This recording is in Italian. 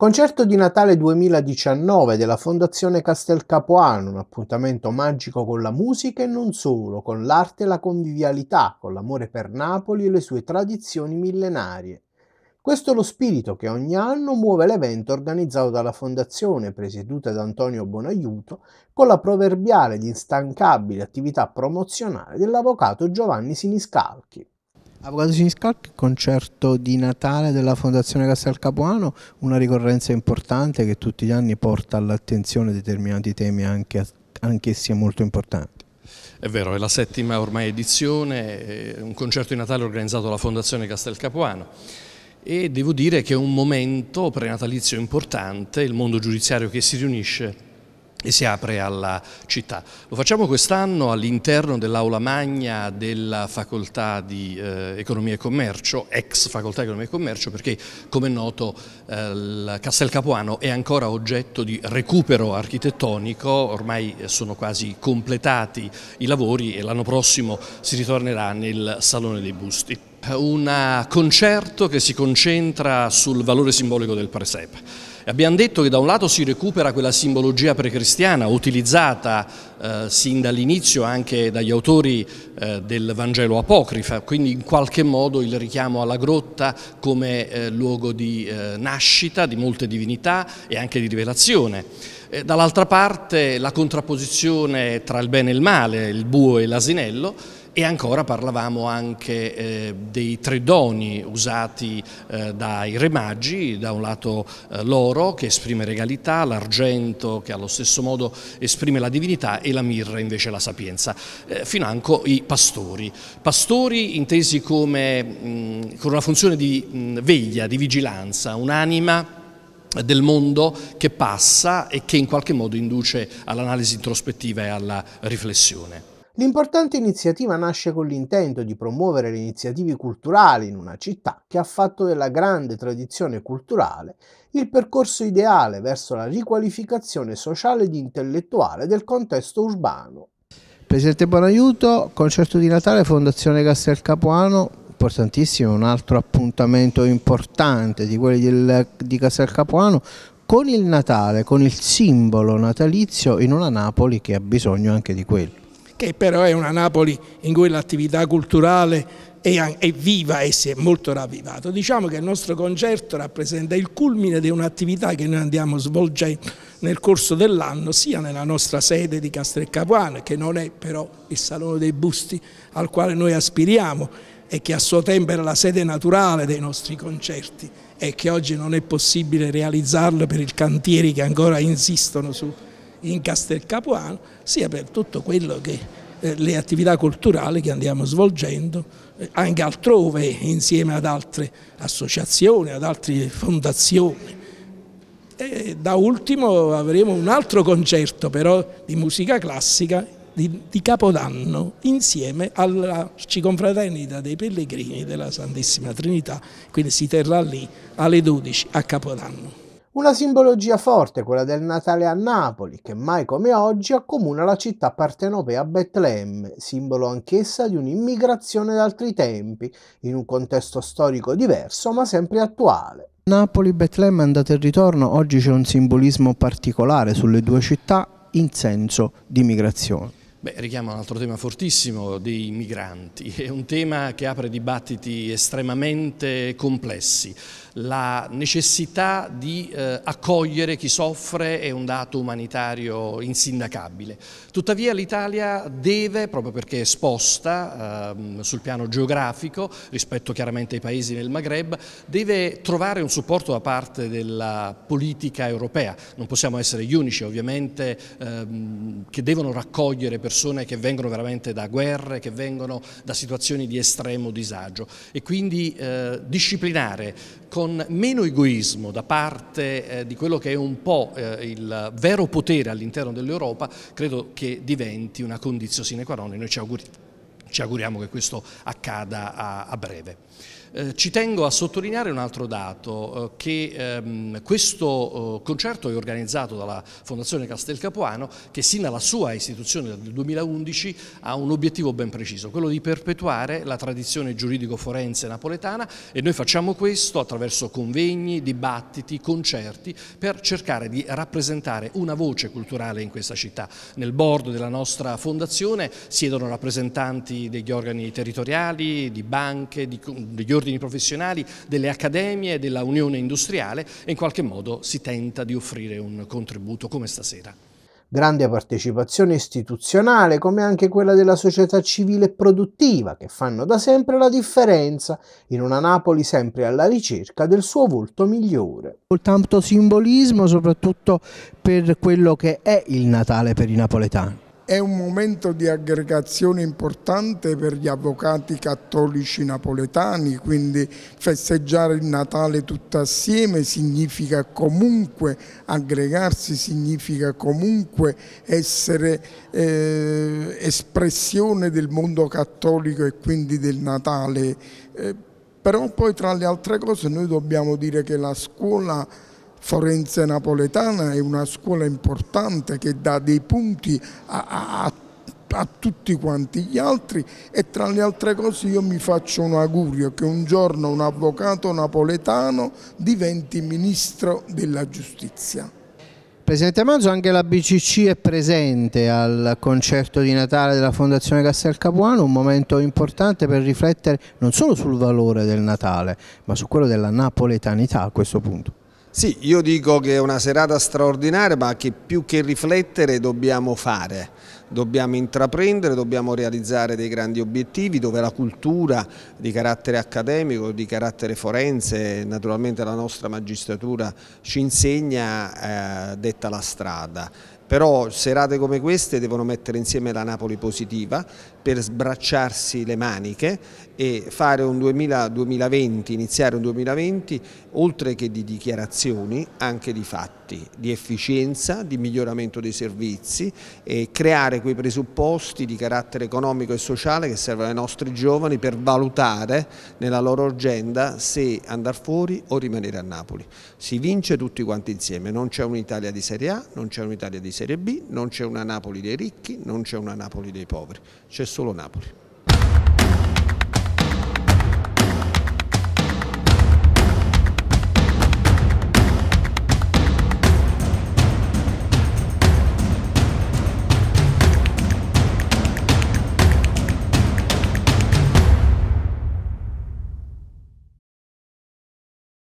Concerto di Natale 2019 della Fondazione Castel Capoano, un appuntamento magico con la musica e non solo, con l'arte e la convivialità, con l'amore per Napoli e le sue tradizioni millenarie. Questo è lo spirito che ogni anno muove l'evento organizzato dalla Fondazione, presieduta da Antonio Bonaiuto, con la proverbiale ed instancabile attività promozionale dell'avvocato Giovanni Siniscalchi. Avvocato Siniscalchi, concerto di Natale della Fondazione Castel Capuano, una ricorrenza importante che tutti gli anni porta all'attenzione determinati temi anche, anch'essi molto importanti. È vero, è la settima ormai edizione, eh, un concerto di Natale organizzato dalla Fondazione Castel Capuano e devo dire che è un momento prenatalizio importante, il mondo giudiziario che si riunisce e si apre alla città. Lo facciamo quest'anno all'interno dell'aula magna della facoltà di eh, economia e commercio, ex facoltà di economia e commercio, perché come è noto eh, il Castel Capuano è ancora oggetto di recupero architettonico, ormai eh, sono quasi completati i lavori e l'anno prossimo si ritornerà nel Salone dei Busti. Un concerto che si concentra sul valore simbolico del presepe Abbiamo detto che da un lato si recupera quella simbologia precristiana utilizzata eh, sin dall'inizio anche dagli autori eh, del Vangelo apocrifa, quindi in qualche modo il richiamo alla grotta come eh, luogo di eh, nascita di molte divinità e anche di rivelazione. Dall'altra parte la contrapposizione tra il bene e il male, il buo e l'asinello, e ancora parlavamo anche eh, dei doni usati eh, dai re maggi, da un lato eh, l'oro che esprime regalità, l'argento che allo stesso modo esprime la divinità e la mirra invece la sapienza, eh, fino financo i pastori. Pastori intesi come mh, con una funzione di mh, veglia, di vigilanza, un'anima del mondo che passa e che in qualche modo induce all'analisi introspettiva e alla riflessione. L'importante iniziativa nasce con l'intento di promuovere le iniziative culturali in una città che ha fatto della grande tradizione culturale il percorso ideale verso la riqualificazione sociale ed intellettuale del contesto urbano. Presidente Bonaiuto, concerto di Natale, Fondazione Castel Capuano, importantissimo, un altro appuntamento importante di quelli del, di Castel Capuano, con il Natale, con il simbolo natalizio in una Napoli che ha bisogno anche di quello che però è una Napoli in cui l'attività culturale è, viva e si è molto ravvivato. Diciamo che il nostro concerto rappresenta il culmine di un'attività che noi andiamo svolgendo nel corso dell'anno sia nella nostra sede di Castel Capuano, che non è però il Salone dei Busti al quale noi aspiriamo e che a suo tempo era la sede naturale dei nostri concerti e che oggi non è possibile realizzarlo per i cantieri che ancora insistono su in Castel Capuano, sia per tutto quello che eh, le attività culturali che andiamo svolgendo eh, anche altrove insieme ad altre associazioni, ad altre fondazioni. E da ultimo avremo un altro concerto però di musica classica di, di Capodanno insieme alla Ciconfraternita dei Pellegrini della Santissima Trinità, quindi si terrà lì alle 12 a Capodanno. Una simbologia forte, quella del Natale a Napoli, che mai come oggi accomuna la città partenopea Betlemme, simbolo anch'essa di un'immigrazione da altri tempi, in un contesto storico diverso ma sempre attuale. Napoli, Betlemme, andata e ritorno, oggi c'è un simbolismo particolare sulle due città in senso di migrazione. Beh, richiama un altro tema fortissimo dei migranti, è un tema che apre dibattiti estremamente complessi. La necessità di eh, accogliere chi soffre è un dato umanitario insindacabile. Tuttavia l'Italia deve, proprio perché è esposta eh, sul piano geografico rispetto chiaramente ai paesi nel Maghreb, deve trovare un supporto da parte della politica europea. Non possiamo essere gli unici ovviamente eh, che devono raccogliere persone persone che vengono veramente da guerre, che vengono da situazioni di estremo disagio e quindi eh, disciplinare con meno egoismo da parte eh, di quello che è un po' eh, il vero potere all'interno dell'Europa credo che diventi una condizione sine qua non e noi ci, auguri ci auguriamo che questo accada a, a breve. Eh, ci tengo a sottolineare un altro dato, eh, che ehm, questo eh, concerto è organizzato dalla Fondazione Castel Capuano che sin dalla sua istituzione del 2011 ha un obiettivo ben preciso, quello di perpetuare la tradizione giuridico-forense napoletana e noi facciamo questo attraverso convegni, dibattiti, concerti per cercare di rappresentare una voce culturale in questa città. Nel board della nostra fondazione siedono rappresentanti degli organi territoriali, di banche, di, degli organi ordini professionali, delle accademie, della Unione Industriale e in qualche modo si tenta di offrire un contributo come stasera. Grande partecipazione istituzionale come anche quella della società civile e produttiva che fanno da sempre la differenza in una Napoli sempre alla ricerca del suo volto migliore. Tanto simbolismo soprattutto per quello che è il Natale per i napoletani è un momento di aggregazione importante per gli avvocati cattolici napoletani, quindi festeggiare il Natale tutto assieme significa comunque aggregarsi, significa comunque essere eh, espressione del mondo cattolico e quindi del Natale. Eh, però poi tra le altre cose noi dobbiamo dire che la scuola forense napoletana è una scuola importante che dà dei punti a, a, a tutti quanti gli altri e tra le altre cose io mi faccio un augurio che un giorno un avvocato napoletano diventi ministro della giustizia. Presidente Maggio, anche la BCC è presente al concerto di Natale della Fondazione Castel Capuano, un momento importante per riflettere non solo sul valore del Natale, ma su quello della napoletanità a questo punto. Sì, io dico che è una serata straordinaria ma che più che riflettere dobbiamo fare, dobbiamo intraprendere, dobbiamo realizzare dei grandi obiettivi dove la cultura di carattere accademico, di carattere forense, naturalmente la nostra magistratura ci insegna, eh, detta la strada però serate come queste devono mettere insieme la Napoli positiva per sbracciarsi le maniche e fare un 2000, 2020, iniziare un 2020 oltre che di dichiarazioni anche di fatti, di efficienza, di miglioramento dei servizi e creare quei presupposti di carattere economico e sociale che servono ai nostri giovani per valutare nella loro agenda se andare fuori o rimanere a Napoli. Si vince tutti quanti insieme, non c'è un'Italia di Serie A, non c'è un'Italia di Serie A. Serie B, non c'è una Napoli dei ricchi, non c'è una Napoli dei poveri, c'è solo Napoli.